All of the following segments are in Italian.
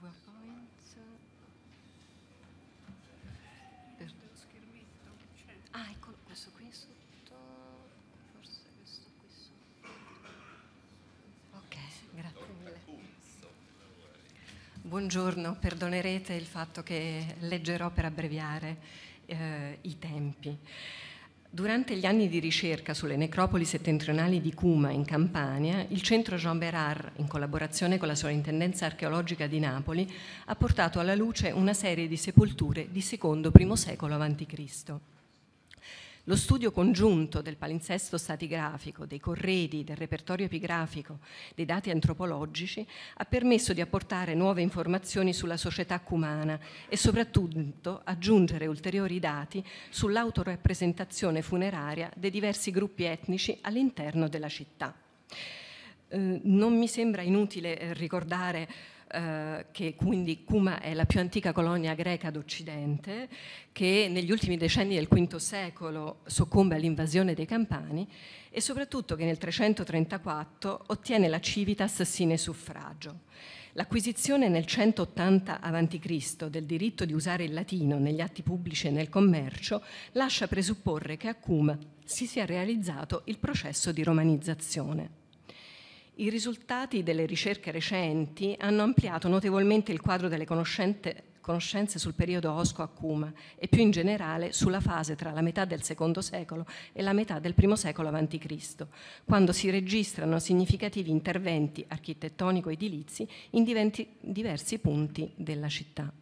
PowerPoint. Per... Lo schermetto. Cioè. Ah, ecco questo qui sotto. Forse questo qui sotto. Ok, grazie mille. Buongiorno, perdonerete il fatto che leggerò per abbreviare eh, i tempi. Durante gli anni di ricerca sulle necropoli settentrionali di Cuma in Campania, il centro Jean Berard, in collaborazione con la Sovrintendenza archeologica di Napoli, ha portato alla luce una serie di sepolture di secondo primo secolo a.C. Lo studio congiunto del palinsesto statigrafico, dei corredi, del repertorio epigrafico, dei dati antropologici ha permesso di apportare nuove informazioni sulla società cumana e soprattutto aggiungere ulteriori dati sull'autorappresentazione funeraria dei diversi gruppi etnici all'interno della città. Eh, non mi sembra inutile eh, ricordare eh, che quindi Cuma è la più antica colonia greca d'Occidente, che negli ultimi decenni del V secolo soccombe all'invasione dei Campani e soprattutto che nel 334 ottiene la civitas sine suffragio. L'acquisizione nel 180 a.C. del diritto di usare il latino negli atti pubblici e nel commercio lascia presupporre che a Cuma si sia realizzato il processo di romanizzazione. I risultati delle ricerche recenti hanno ampliato notevolmente il quadro delle conoscenze sul periodo Osco-Akuma e più in generale sulla fase tra la metà del secondo secolo e la metà del primo secolo a.C., quando si registrano significativi interventi architettonico-edilizi in diversi punti della città.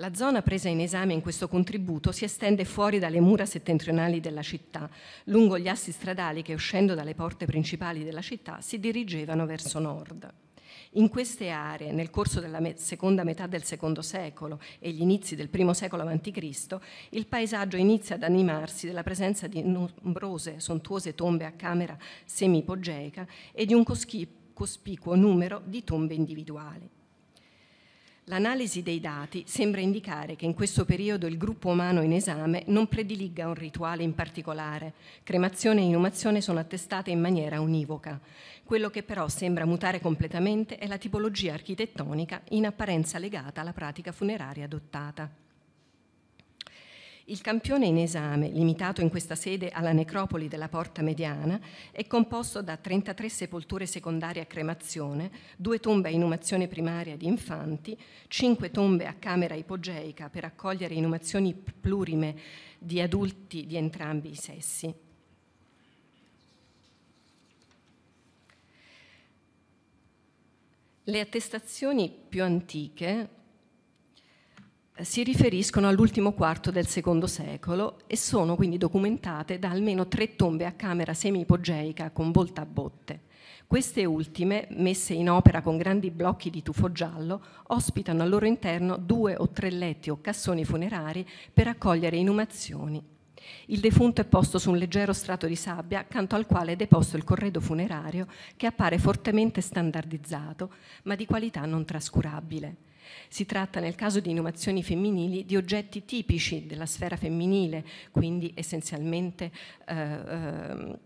La zona presa in esame in questo contributo si estende fuori dalle mura settentrionali della città, lungo gli assi stradali che uscendo dalle porte principali della città si dirigevano verso nord. In queste aree, nel corso della seconda metà del secondo secolo e gli inizi del primo secolo a.C., il paesaggio inizia ad animarsi della presenza di numerose sontuose tombe a camera semipogeica e di un cospicuo numero di tombe individuali. L'analisi dei dati sembra indicare che in questo periodo il gruppo umano in esame non prediliga un rituale in particolare. Cremazione e inumazione sono attestate in maniera univoca. Quello che però sembra mutare completamente è la tipologia architettonica in apparenza legata alla pratica funeraria adottata. Il campione in esame, limitato in questa sede alla necropoli della Porta Mediana, è composto da 33 sepolture secondarie a cremazione, due tombe a inumazione primaria di infanti, cinque tombe a camera ipogeica per accogliere inumazioni plurime di adulti di entrambi i sessi. Le attestazioni più antiche si riferiscono all'ultimo quarto del secondo secolo e sono quindi documentate da almeno tre tombe a camera semi-ipogeica con volta a botte. Queste ultime, messe in opera con grandi blocchi di tufo giallo, ospitano al loro interno due o tre letti o cassoni funerari per accogliere inumazioni. Il defunto è posto su un leggero strato di sabbia accanto al quale è deposto il corredo funerario che appare fortemente standardizzato ma di qualità non trascurabile. Si tratta nel caso di inumazioni femminili di oggetti tipici della sfera femminile, quindi essenzialmente eh, ehm,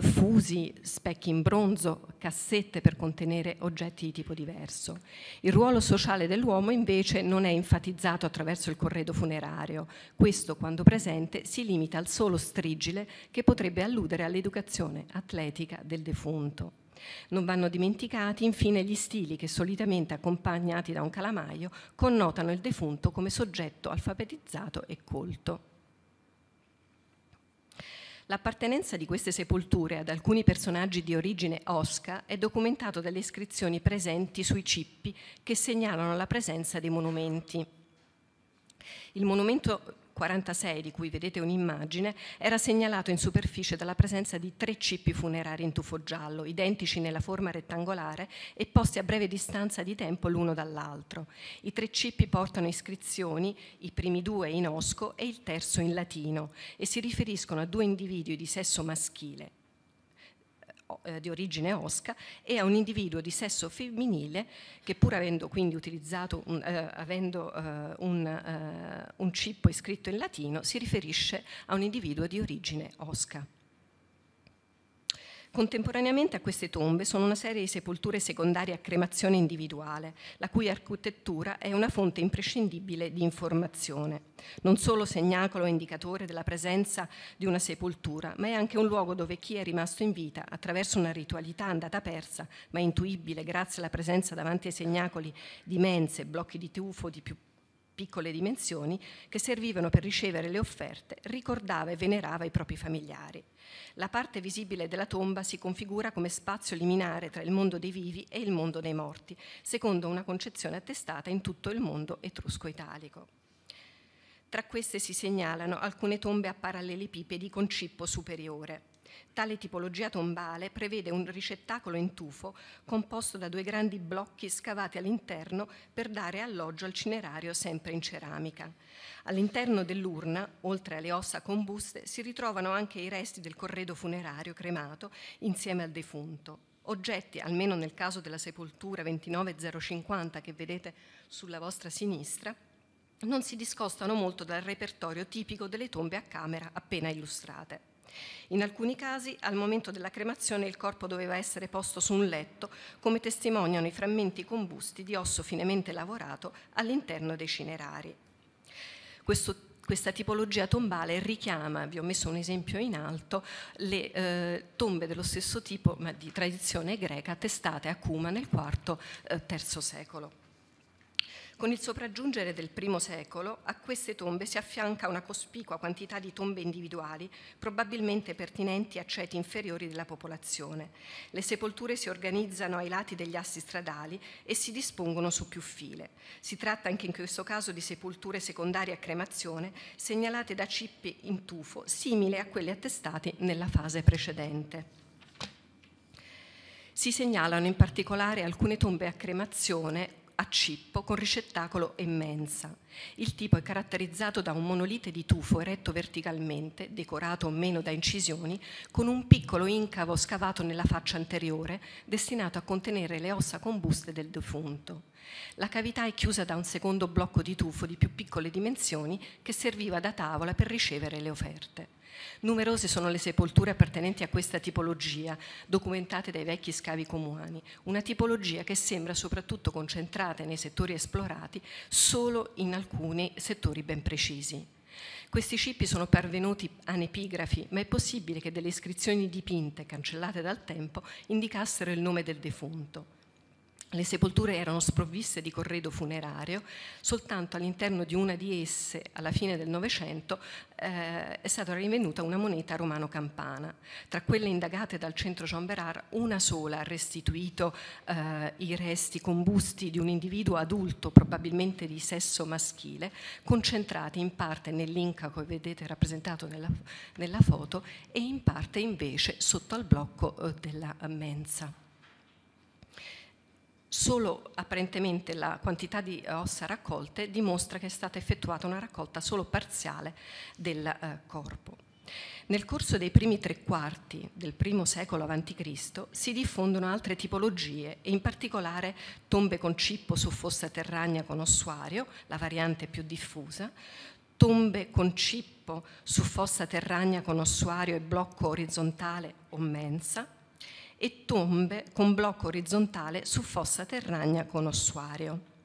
fusi, specchi in bronzo, cassette per contenere oggetti di tipo diverso. Il ruolo sociale dell'uomo invece non è enfatizzato attraverso il corredo funerario. Questo, quando presente, si limita al solo strigile che potrebbe alludere all'educazione atletica del defunto. Non vanno dimenticati infine gli stili che solitamente accompagnati da un calamaio connotano il defunto come soggetto alfabetizzato e colto. L'appartenenza di queste sepolture ad alcuni personaggi di origine osca è documentato dalle iscrizioni presenti sui cippi che segnalano la presenza dei monumenti. Il monumento 46, di cui vedete un'immagine, era segnalato in superficie dalla presenza di tre cippi funerari in tufo giallo, identici nella forma rettangolare e posti a breve distanza di tempo l'uno dall'altro. I tre cippi portano iscrizioni, i primi due in osco e il terzo in latino, e si riferiscono a due individui di sesso maschile. Eh, di origine osca e a un individuo di sesso femminile che pur avendo quindi utilizzato un, eh, avendo, eh, un, eh, un cippo iscritto in latino si riferisce a un individuo di origine osca. Contemporaneamente a queste tombe sono una serie di sepolture secondarie a cremazione individuale, la cui architettura è una fonte imprescindibile di informazione, non solo segnacolo e indicatore della presenza di una sepoltura, ma è anche un luogo dove chi è rimasto in vita, attraverso una ritualità andata persa, ma intuibile grazie alla presenza davanti ai segnacoli di mense, blocchi di tufo di più piccole dimensioni, che servivano per ricevere le offerte, ricordava e venerava i propri familiari. La parte visibile della tomba si configura come spazio liminare tra il mondo dei vivi e il mondo dei morti, secondo una concezione attestata in tutto il mondo etrusco-italico. Tra queste si segnalano alcune tombe a parallelepipedi con cippo superiore. Tale tipologia tombale prevede un ricettacolo in tufo composto da due grandi blocchi scavati all'interno per dare alloggio al cinerario sempre in ceramica. All'interno dell'urna, oltre alle ossa combuste, si ritrovano anche i resti del corredo funerario cremato insieme al defunto. Oggetti, almeno nel caso della sepoltura 29050 che vedete sulla vostra sinistra, non si discostano molto dal repertorio tipico delle tombe a camera appena illustrate. In alcuni casi, al momento della cremazione, il corpo doveva essere posto su un letto, come testimoniano i frammenti combusti di osso finemente lavorato all'interno dei cinerari. Questo questa tipologia tombale richiama, vi ho messo un esempio in alto, le eh, tombe dello stesso tipo, ma di tradizione greca, attestate a Cuma nel IV-III eh, secolo. Con il sopraggiungere del I secolo a queste tombe si affianca una cospicua quantità di tombe individuali, probabilmente pertinenti a ceti inferiori della popolazione. Le sepolture si organizzano ai lati degli assi stradali e si dispongono su più file. Si tratta anche in questo caso di sepolture secondarie a cremazione, segnalate da cippi in tufo, simili a quelle attestati nella fase precedente. Si segnalano in particolare alcune tombe a cremazione a cippo con ricettacolo e mensa. Il tipo è caratterizzato da un monolite di tufo eretto verticalmente, decorato o meno da incisioni, con un piccolo incavo scavato nella faccia anteriore, destinato a contenere le ossa combuste del defunto. La cavità è chiusa da un secondo blocco di tufo di più piccole dimensioni che serviva da tavola per ricevere le offerte. Numerose sono le sepolture appartenenti a questa tipologia, documentate dai vecchi scavi comuani, una tipologia che sembra soprattutto concentrata nei settori esplorati solo in alcuni settori ben precisi. Questi cippi sono parvenuti anepigrafi, ma è possibile che delle iscrizioni dipinte cancellate dal tempo indicassero il nome del defunto. Le sepolture erano sprovviste di corredo funerario, soltanto all'interno di una di esse, alla fine del Novecento, eh, è stata rinvenuta una moneta romano-campana. Tra quelle indagate dal centro Jean Berard, una sola ha restituito eh, i resti combusti di un individuo adulto, probabilmente di sesso maschile, concentrati in parte nell'inca che vedete rappresentato nella, nella, foto e in parte invece sotto al blocco eh, della mensa. Solo apparentemente la quantità di eh, ossa raccolte dimostra che è stata effettuata una raccolta solo parziale del eh, corpo. Nel corso dei primi tre quarti del primo secolo a.C. si diffondono altre tipologie e in particolare tombe con cippo su fossa terragna con ossuario, la variante più diffusa, tombe con cippo su fossa terragna con ossuario e blocco orizzontale o mensa, e tombe con blocco orizzontale su fossa terragna con ossuario.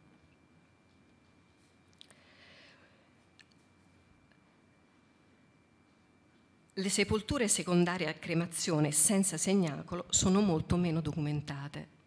Le sepolture secondarie a cremazione senza segnacolo sono molto meno documentate.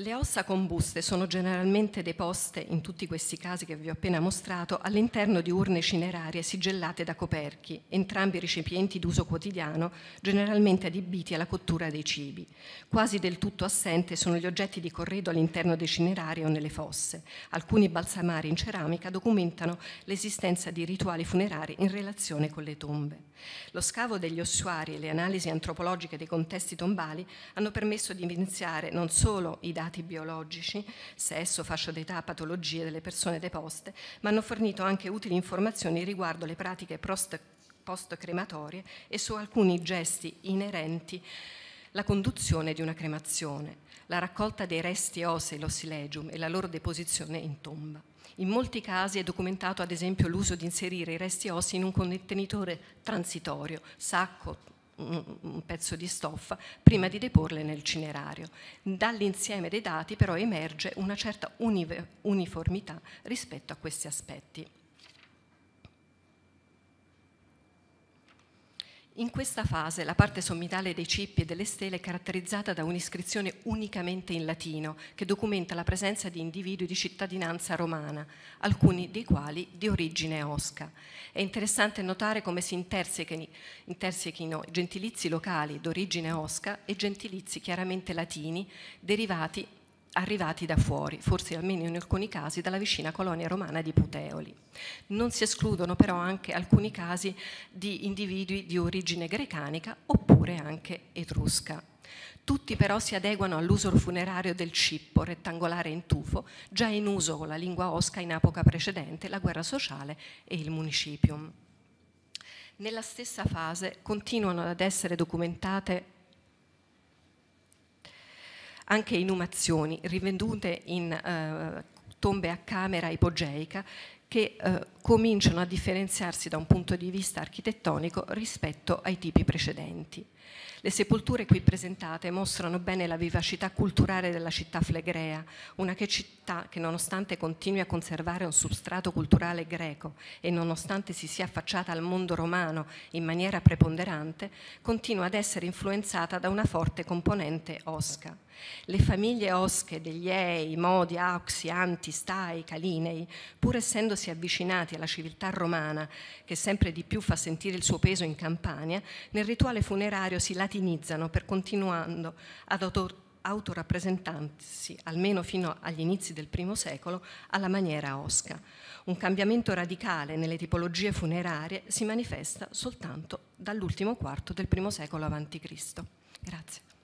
Le ossa combuste sono generalmente deposte, in tutti questi casi che vi ho appena mostrato, all'interno di urne cinerarie sigillate da coperchi, entrambi recipienti d'uso quotidiano, generalmente adibiti alla cottura dei cibi. Quasi del tutto assente sono gli oggetti di corredo all'interno dei cinerari o nelle fosse. Alcuni balsamari in ceramica documentano l'esistenza di rituali funerari in relazione con le tombe. Lo scavo degli ossuari e le analisi antropologiche dei contesti tombali hanno permesso di evidenziare non solo i dati dati biologici, sesso, fascia d'età, patologie delle persone deposte, ma hanno fornito anche utili informazioni riguardo le pratiche post-crematorie e su alcuni gesti inerenti alla conduzione di una cremazione, la raccolta dei resti osei, l'ossilegium e la loro deposizione in tomba. In molti casi è documentato ad esempio l'uso di inserire i resti ossei in un contenitore transitorio, sacco, un pezzo di stoffa prima di deporle nel cinerario. Dall'insieme dei dati però emerge una certa uniformità rispetto a questi aspetti. In questa fase la parte sommitale dei cippi e delle stele è caratterizzata da un'iscrizione unicamente in latino che documenta la presenza di individui di cittadinanza romana, alcuni dei quali di origine osca. È interessante notare come si intersechino gentilizi locali d'origine osca e gentilizi chiaramente latini derivati arrivati da fuori, forse almeno in alcuni casi dalla vicina colonia romana di Puteoli. Non si escludono però anche alcuni casi di individui di origine grecanica oppure anche etrusca. Tutti però si adeguano all'uso funerario del cippo rettangolare in tufo, già in uso con la lingua osca in epoca precedente, la guerra sociale e il municipium. Nella stessa fase continuano ad essere documentate anche inumazioni rivendute in eh, tombe a camera ipogeica che eh, cominciano a differenziarsi da un punto di vista architettonico rispetto ai tipi precedenti. Le sepolture qui presentate mostrano bene la vivacità culturale della città flegrea, una che città che nonostante continui a conservare un substrato culturale greco e nonostante si sia affacciata al mondo romano in maniera preponderante, continua ad essere influenzata da una forte componente osca. Le famiglie osche degli Ei, Modi, Auxi, Anti, Stai, Calinei, pur essendosi avvicinati la civiltà romana, che sempre di più fa sentire il suo peso in Campania, nel rituale funerario si latinizzano per continuando ad autorizzare almeno fino agli inizi del primo secolo, alla maniera osca. Un cambiamento radicale nelle tipologie funerarie si manifesta soltanto dall'ultimo quarto del primo secolo a.C. Grazie.